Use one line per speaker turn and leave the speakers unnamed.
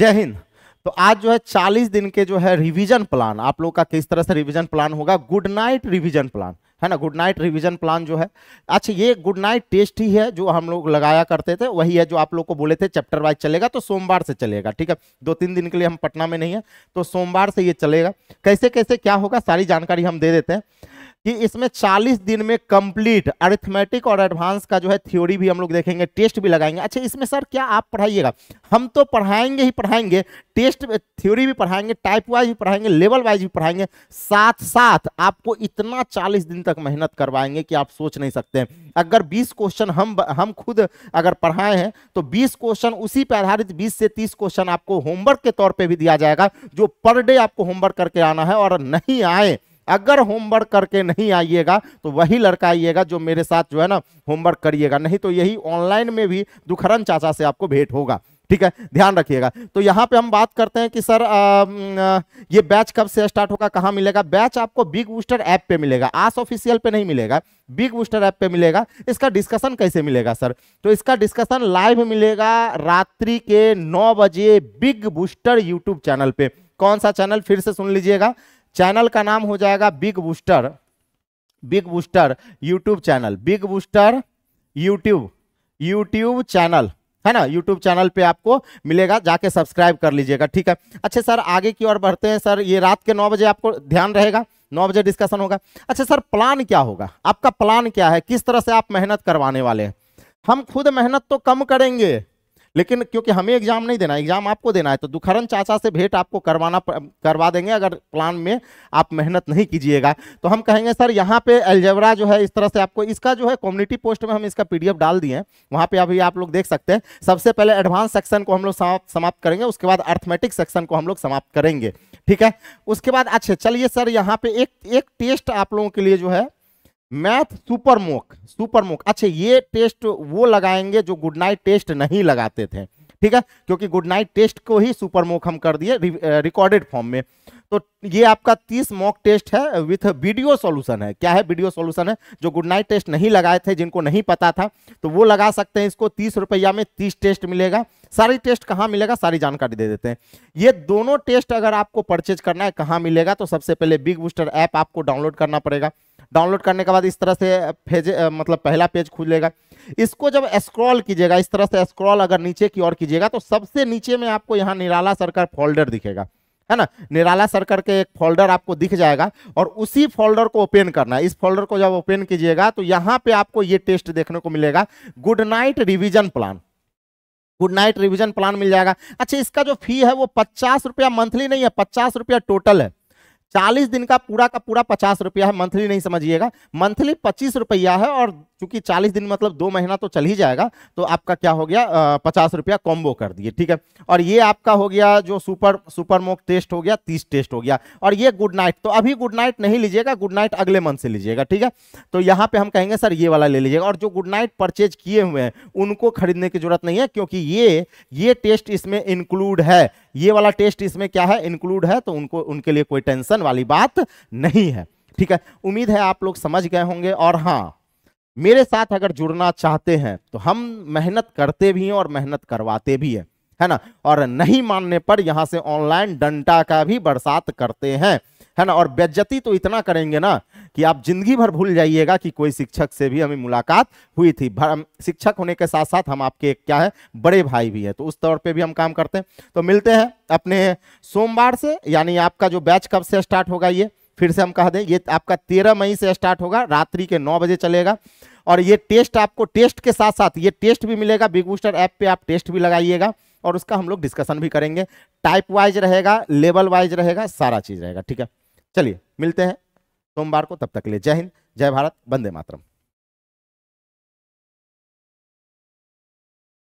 जय हिंद तो आज जो है चालीस दिन के जो है रिवीजन प्लान आप लोग का किस तरह से रिवीजन प्लान होगा गुड नाइट रिवीजन प्लान है ना गुड नाइट रिवीजन प्लान जो है अच्छा ये गुड नाइट टेस्ट ही है जो हम लोग लगाया करते थे वही है जो आप लोग को बोले थे चैप्टर वाइज चलेगा तो सोमवार से चलेगा ठीक है दो तीन दिन के लिए हम पटना में नहीं है तो सोमवार से ये चलेगा कैसे कैसे क्या होगा सारी जानकारी हम दे देते हैं कि इसमें 40 दिन में कंप्लीट अरिथमेटिक और एडवांस का जो है थ्योरी भी हम लोग देखेंगे टेस्ट भी लगाएंगे अच्छा इसमें सर क्या आप पढ़ाइएगा हम तो पढ़ाएंगे ही पढ़ाएंगे टेस्ट थ्योरी भी पढ़ाएंगे टाइप वाइज भी पढ़ाएंगे लेवल वाइज भी पढ़ाएंगे साथ साथ आपको इतना 40 दिन तक मेहनत करवाएंगे कि आप सोच नहीं सकते अगर बीस क्वेश्चन हम हम खुद अगर पढ़ाए हैं तो बीस क्वेश्चन उसी पर आधारित बीस से तीस क्वेश्चन आपको होमवर्क के तौर पर भी दिया जाएगा जो पर डे आपको होमवर्क करके आना है और नहीं आए अगर होमवर्क करके नहीं आइएगा तो वही लड़का आइएगा जो मेरे साथ जो है ना होमवर्क करिएगा नहीं तो यही ऑनलाइन में भी दुखरन चाचा से आपको भेंट होगा ठीक है ध्यान रखिएगा तो यहाँ पे हम बात करते हैं कि सर आ, आ, ये बैच कब से स्टार्ट होगा कहाँ मिलेगा बैच आपको बिग बूस्टर ऐप पे मिलेगा आस ऑफिशियल पे नहीं मिलेगा बिग बूस्टर ऐप पे मिलेगा इसका डिस्कशन कैसे मिलेगा सर तो इसका डिस्कशन लाइव मिलेगा रात्रि के नौ बजे बिग बूस्टर यूट्यूब चैनल पे कौन सा चैनल फिर से सुन लीजिएगा चैनल का नाम हो जाएगा big booster big booster YouTube channel big booster YouTube YouTube channel है ना यूट्यूब चैनल पे आपको मिलेगा जाके सब्सक्राइब कर लीजिएगा ठीक है अच्छा सर आगे की ओर बढ़ते हैं सर ये रात के नौ बजे आपको ध्यान रहेगा नौ बजे डिस्कशन होगा अच्छा सर प्लान क्या होगा आपका प्लान क्या है किस तरह से आप मेहनत करवाने वाले हैं हम खुद मेहनत तो कम करेंगे लेकिन क्योंकि हमें एग्जाम नहीं देना एग्जाम आपको देना है तो दुखरन चाचा से भेंट आपको करवाना करवा देंगे अगर प्लान में आप मेहनत नहीं कीजिएगा तो हम कहेंगे सर यहाँ पे एलजेवरा जो है इस तरह से आपको इसका जो है कम्युनिटी पोस्ट में हम इसका पीडीएफ डाल दिए वहाँ पे अभी आप लोग देख सकते हैं सबसे पहले एडवांस सेक्शन को हम लोग समाप्त करेंगे उसके बाद अर्थमेटिक सेक्शन को हम लोग समाप्त करेंगे ठीक है उसके बाद अच्छा चलिए सर यहाँ पे एक एक टेस्ट आप लोगों के लिए जो है math super mock super mock अच्छा ये टेस्ट वो लगाएंगे जो गुड नाइट टेस्ट नहीं लगाते थे ठीक है क्योंकि गुड नाइट टेस्ट को ही सुपर मोक हम कर दिए रिकॉर्डेड फॉर्म में तो ये आपका तीस मॉक टेस्ट है विथ वीडियो सॉल्यूशन है क्या है वीडियो सॉल्यूशन है जो गुड नाइट टेस्ट नहीं लगाए थे जिनको नहीं पता था तो वो लगा सकते हैं इसको तीस रुपया में तीस टेस्ट मिलेगा सारी टेस्ट कहाँ मिलेगा सारी जानकारी दे देते हैं ये दोनों टेस्ट अगर आपको परचेज करना है कहाँ मिलेगा तो सबसे पहले बिग बूस्टर ऐप आपको डाउनलोड करना पड़ेगा डाउनलोड करने के बाद इस तरह से पेज मतलब पहला पेज खुलेगा इसको जब स्क्रॉल कीजिएगा इस तरह से स्क्रॉल अगर नीचे की ओर कीजिएगा तो सबसे नीचे में आपको यहाँ निराला सरकार फोल्डर दिखेगा है ना निराला सर करके एक फोल्डर आपको दिख जाएगा और उसी फोल्डर को ओपन करना है इस फोल्डर को जब ओपन कीजिएगा तो यहाँ पे आपको ये टेस्ट देखने को मिलेगा good night revision plan good night revision plan मिल जाएगा अच्छा इसका जो फी है वो पचास रुपया मंथली नहीं है पचास रुपया टोटल है चालीस दिन का पूरा का पूरा पचास रुपया है मंथली नहीं समझिएगा मंथली पच्चीस रुपया है और चूंकि चालीस दिन मतलब दो महीना तो चल ही जाएगा तो आपका क्या हो गया पचास रुपया कॉम्बो कर दिए ठीक है और ये आपका हो गया जो सुपर सुपर मोक टेस्ट हो गया तीस टेस्ट हो गया और ये गुड नाइट तो अभी गुड नाइट नहीं लीजिएगा गुड नाइट अगले मंथ से लीजिएगा ठीक है तो यहाँ पे हम कहेंगे सर ये वाला ले लीजिएगा और जो गुड नाइट परचेज किए हुए हैं उनको खरीदने की जरूरत नहीं है क्योंकि ये ये टेस्ट इसमें इंक्लूड है ये वाला टेस्ट इसमें क्या है इंक्लूड है तो उनको उनके लिए कोई टेंशन वाली बात नहीं है ठीक है उम्मीद है आप लोग समझ गए होंगे और हाँ मेरे साथ अगर जुड़ना चाहते हैं तो हम मेहनत करते भी हैं और मेहनत करवाते भी हैं है ना और नहीं मानने पर यहाँ से ऑनलाइन डंटा का भी बरसात करते हैं है ना और बेज्जती तो इतना करेंगे ना कि आप जिंदगी भर भूल जाइएगा कि कोई शिक्षक से भी हमें मुलाकात हुई थी शिक्षक होने के साथ साथ हम आपके क्या है बड़े भाई भी हैं तो उस तौर पे भी हम काम करते हैं तो मिलते हैं अपने सोमवार से यानी आपका जो बैच कब से स्टार्ट होगा ये फिर से हम कह दें ये आपका तेरह मई से स्टार्ट होगा रात्रि के नौ बजे चलेगा और ये टेस्ट आपको टेस्ट के साथ साथ ये टेस्ट भी मिलेगा बिग बूस्टर ऐप पे आप टेस्ट भी लगाइएगा और उसका हम लोग डिस्कशन भी करेंगे टाइप वाइज रहेगा लेवल वाइज रहेगा सारा चीज़ रहेगा ठीक है चलिए मिलते हैं सोमवार को तब तक के लिए जय हिंद जय भारत वंदे मातरम